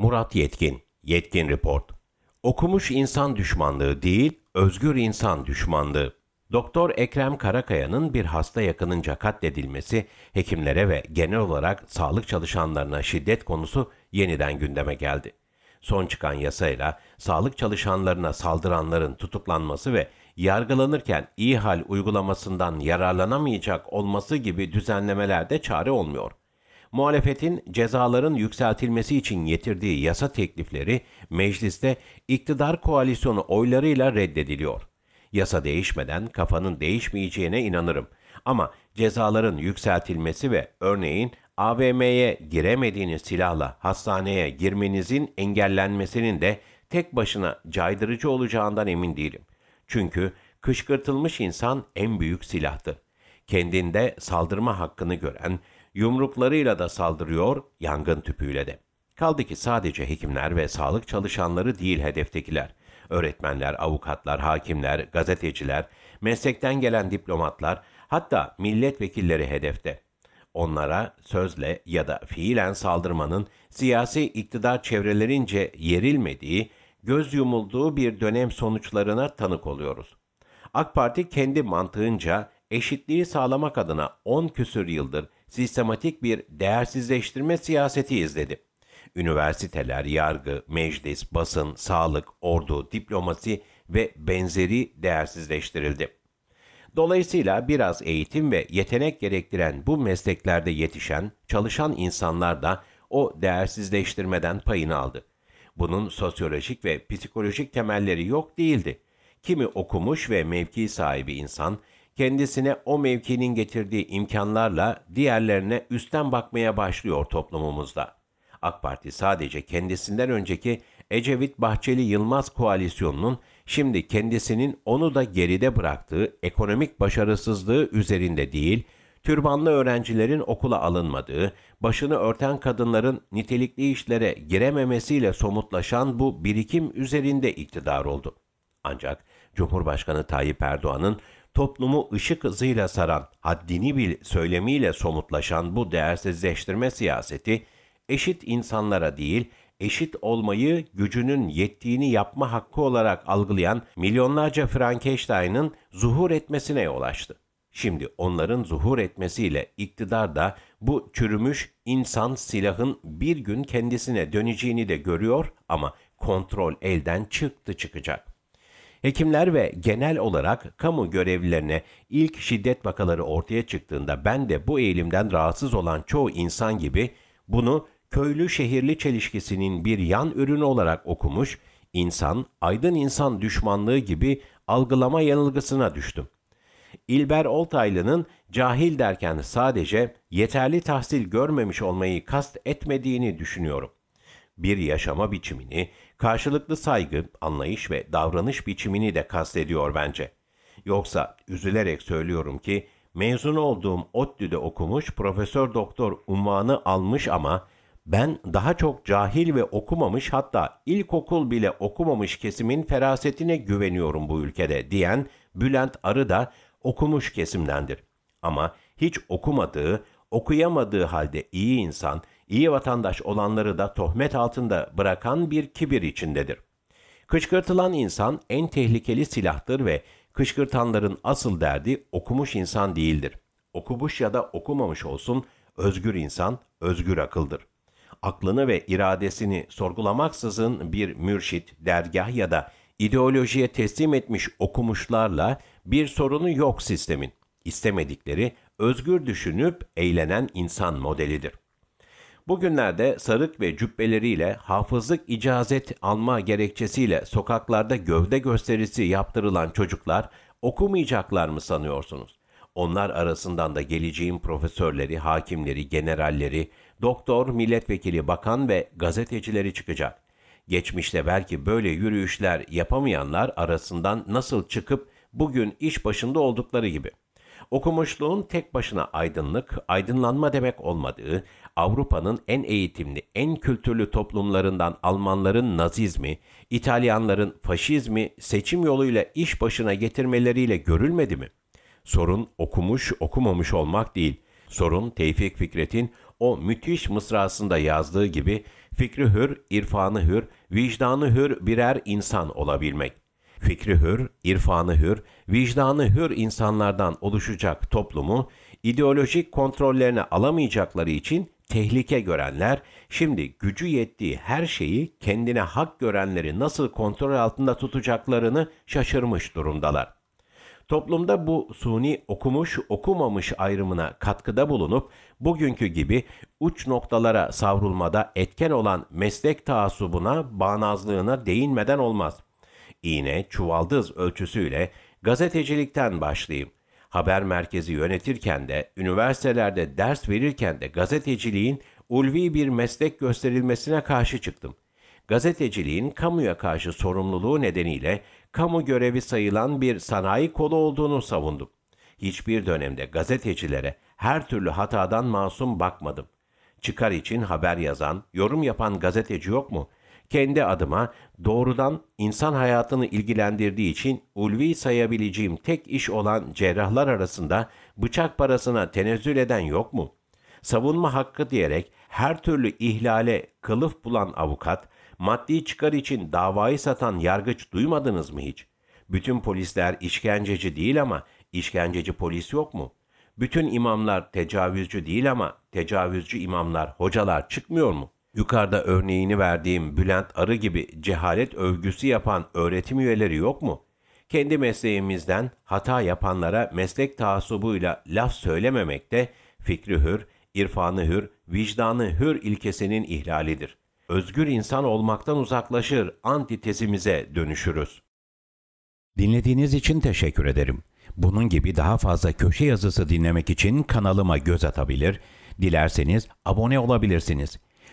Murat Yetkin, Yetkin Report. Okumuş insan düşmanlığı değil, özgür insan düşmanlığı. Doktor Ekrem Karakaya'nın bir hasta yakınınca katledilmesi, hekimlere ve genel olarak sağlık çalışanlarına şiddet konusu yeniden gündeme geldi. Son çıkan yasayla sağlık çalışanlarına saldıranların tutuklanması ve yargılanırken iyi hal uygulamasından yararlanamayacak olması gibi düzenlemelerde çare olmuyor muhalefetin cezaların yükseltilmesi için getirdiği yasa teklifleri mecliste iktidar koalisyonu oylarıyla reddediliyor. Yasa değişmeden kafanın değişmeyeceğine inanırım. Ama cezaların yükseltilmesi ve örneğin AVM'ye giremediğiniz silahla hastaneye girmenizin engellenmesinin de tek başına caydırıcı olacağından emin değilim. Çünkü kışkırtılmış insan en büyük silahtır. Kendinde saldırma hakkını gören, Yumruklarıyla da saldırıyor, yangın tüpüyle de. Kaldı ki sadece hekimler ve sağlık çalışanları değil hedeftekiler. Öğretmenler, avukatlar, hakimler, gazeteciler, meslekten gelen diplomatlar, hatta milletvekilleri hedefte. Onlara sözle ya da fiilen saldırmanın siyasi iktidar çevrelerince yerilmediği, göz yumulduğu bir dönem sonuçlarına tanık oluyoruz. AK Parti kendi mantığınca eşitliği sağlamak adına 10 küsür yıldır sistematik bir değersizleştirme siyaseti izledi. Üniversiteler, yargı, meclis, basın, sağlık, ordu, diplomasi ve benzeri değersizleştirildi. Dolayısıyla biraz eğitim ve yetenek gerektiren bu mesleklerde yetişen, çalışan insanlar da o değersizleştirmeden payını aldı. Bunun sosyolojik ve psikolojik temelleri yok değildi. Kimi okumuş ve mevki sahibi insan kendisine o mevkinin getirdiği imkanlarla diğerlerine üstten bakmaya başlıyor toplumumuzda. AK Parti sadece kendisinden önceki Ecevit Bahçeli Yılmaz koalisyonunun şimdi kendisinin onu da geride bıraktığı ekonomik başarısızlığı üzerinde değil, türbanlı öğrencilerin okula alınmadığı, başını örten kadınların nitelikli işlere girememesiyle somutlaşan bu birikim üzerinde iktidar oldu. Ancak Cumhurbaşkanı Tayyip Erdoğan'ın toplumu ışık hızıyla saran, haddini bil söylemiyle somutlaşan bu değersizleştirme siyaseti, eşit insanlara değil, eşit olmayı gücünün yettiğini yapma hakkı olarak algılayan milyonlarca Frankenstein'ın zuhur etmesine yol açtı. Şimdi onların zuhur etmesiyle iktidar da bu çürümüş insan silahın bir gün kendisine döneceğini de görüyor ama kontrol elden çıktı çıkacak. Hekimler ve genel olarak kamu görevlilerine ilk şiddet vakaları ortaya çıktığında ben de bu eğilimden rahatsız olan çoğu insan gibi bunu köylü şehirli çelişkisinin bir yan ürünü olarak okumuş, insan, aydın insan düşmanlığı gibi algılama yanılgısına düştüm. İlber Oltaylı'nın cahil derken sadece yeterli tahsil görmemiş olmayı kast etmediğini düşünüyorum. Bir yaşama biçimini, Karşılıklı saygı, anlayış ve davranış biçimini de kastediyor bence. Yoksa üzülerek söylüyorum ki mezun olduğum ODTÜ'de okumuş profesör doktor unvanı almış ama ben daha çok cahil ve okumamış hatta ilkokul bile okumamış kesimin ferasetine güveniyorum bu ülkede diyen Bülent Arı da okumuş kesimdendir. Ama hiç okumadığı, okuyamadığı halde iyi insan, iyi vatandaş olanları da tohmet altında bırakan bir kibir içindedir. Kışkırtılan insan en tehlikeli silahtır ve kışkırtanların asıl derdi okumuş insan değildir. Okumuş ya da okumamış olsun özgür insan özgür akıldır. Aklını ve iradesini sorgulamaksızın bir mürşit, dergah ya da ideolojiye teslim etmiş okumuşlarla bir sorunu yok sistemin. İstemedikleri özgür düşünüp eğlenen insan modelidir. Bugünlerde sarık ve cübbeleriyle hafızlık icazet alma gerekçesiyle sokaklarda gövde gösterisi yaptırılan çocuklar okumayacaklar mı sanıyorsunuz? Onlar arasından da geleceğin profesörleri, hakimleri, generalleri, doktor, milletvekili, bakan ve gazetecileri çıkacak. Geçmişte belki böyle yürüyüşler yapamayanlar arasından nasıl çıkıp bugün iş başında oldukları gibi.'' Okumuşluğun tek başına aydınlık, aydınlanma demek olmadığı, Avrupa'nın en eğitimli, en kültürlü toplumlarından Almanların nazizmi, İtalyanların faşizmi seçim yoluyla iş başına getirmeleriyle görülmedi mi? Sorun okumuş okumamış olmak değil. Sorun Tevfik Fikret'in o müthiş mısrasında yazdığı gibi fikri hür, irfanı hür, vicdanı hür birer insan olabilmek fikri hür, irfanı hür, vicdanı hür insanlardan oluşacak toplumu ideolojik kontrollerine alamayacakları için tehlike görenler, şimdi gücü yettiği her şeyi kendine hak görenleri nasıl kontrol altında tutacaklarını şaşırmış durumdalar. Toplumda bu suni okumuş okumamış ayrımına katkıda bulunup bugünkü gibi uç noktalara savrulmada etken olan meslek taassubuna, bağnazlığına değinmeden olmaz iğne, çuvaldız ölçüsüyle gazetecilikten başlayayım. Haber merkezi yönetirken de, üniversitelerde ders verirken de gazeteciliğin ulvi bir meslek gösterilmesine karşı çıktım. Gazeteciliğin kamuya karşı sorumluluğu nedeniyle kamu görevi sayılan bir sanayi kolu olduğunu savundum. Hiçbir dönemde gazetecilere her türlü hatadan masum bakmadım. Çıkar için haber yazan, yorum yapan gazeteci yok mu? Kendi adıma doğrudan insan hayatını ilgilendirdiği için ulvi sayabileceğim tek iş olan cerrahlar arasında bıçak parasına tenezzül eden yok mu? Savunma hakkı diyerek her türlü ihlale kılıf bulan avukat, maddi çıkar için davayı satan yargıç duymadınız mı hiç? Bütün polisler işkenceci değil ama işkenceci polis yok mu? Bütün imamlar tecavüzcü değil ama tecavüzcü imamlar, hocalar çıkmıyor mu? Yukarıda örneğini verdiğim Bülent Arı gibi cehalet övgüsü yapan öğretim üyeleri yok mu? Kendi mesleğimizden hata yapanlara meslek taasubuyla laf söylememek de fikri hür, irfanı hür, vicdanı hür ilkesinin ihlalidir. Özgür insan olmaktan uzaklaşır, antitezimize dönüşürüz. Dinlediğiniz için teşekkür ederim. Bunun gibi daha fazla köşe yazısı dinlemek için kanalıma göz atabilir, dilerseniz abone olabilirsiniz.''